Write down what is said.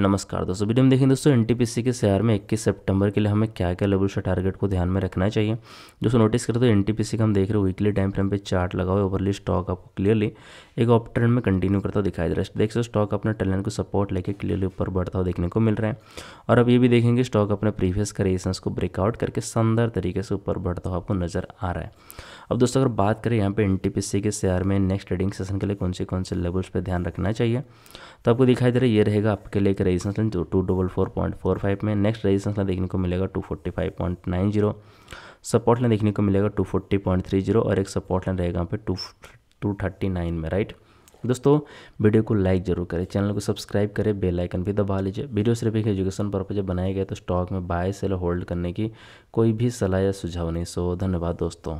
नमस्कार दोस्तों वीडियो में देखें दोस्तों एनटीपीसी के शेयर में 21 सितंबर के लिए हमें क्या क्या लेवल से टारगेट को ध्यान में रखना चाहिए दोस्तों नोटिस करते तो एनटीपीसी का हम देख रहे हैं वीकली टाइम फ्रेम पे चार्ट लगा हुआ ओवरली स्टॉक आपको क्लियरली एक ऑप ट्रेंड में कंटिन्यू करता दिखाई दे रहा है देख सकते स्टॉक अपने टैलेंट को सपोर्ट लेकर क्लियरली ऊपर बढ़ता हुआ देखने को मिल रहा है और अब ये भी देखेंगे स्टॉक अपने प्रीवियस का को ब्रेकआउट करके शानदार तरीके से ऊपर बढ़ता हुआ आपको नजर आ रहा है अब दोस्तों अगर बात करें यहाँ पे एन के शेयर में नेक्स्ट ट्रेडिंग सेशन के लिए कौन से कौन से लेवल्स पर ध्यान रखना चाहिए तो आपको दिखाई दे रहा है ये रहेगा आपके लिए resistance line two double four point four five में नेक्स्ट रेजिस्टेंस लाइन देखने को मिलेगा two forty five point nine zero support line देखने को मिलेगा two forty point three zero और एक सपोर्ट लाइन रहेगा यहाँ पे टू टू थर्टी नाइन में राइट दोस्तों वीडियो को लाइक जरूर करें चैनल को सब्सक्राइब करें बेल आइकन भी दबा लीजिए वीडियो सिर्फ एक एजुकेशन पर्पज बनाया गया तो स्टॉक में बाय सेल होल्ड करने की कोई भी सलाह या सुझाव नहीं सो धन्यवाद दोस्तों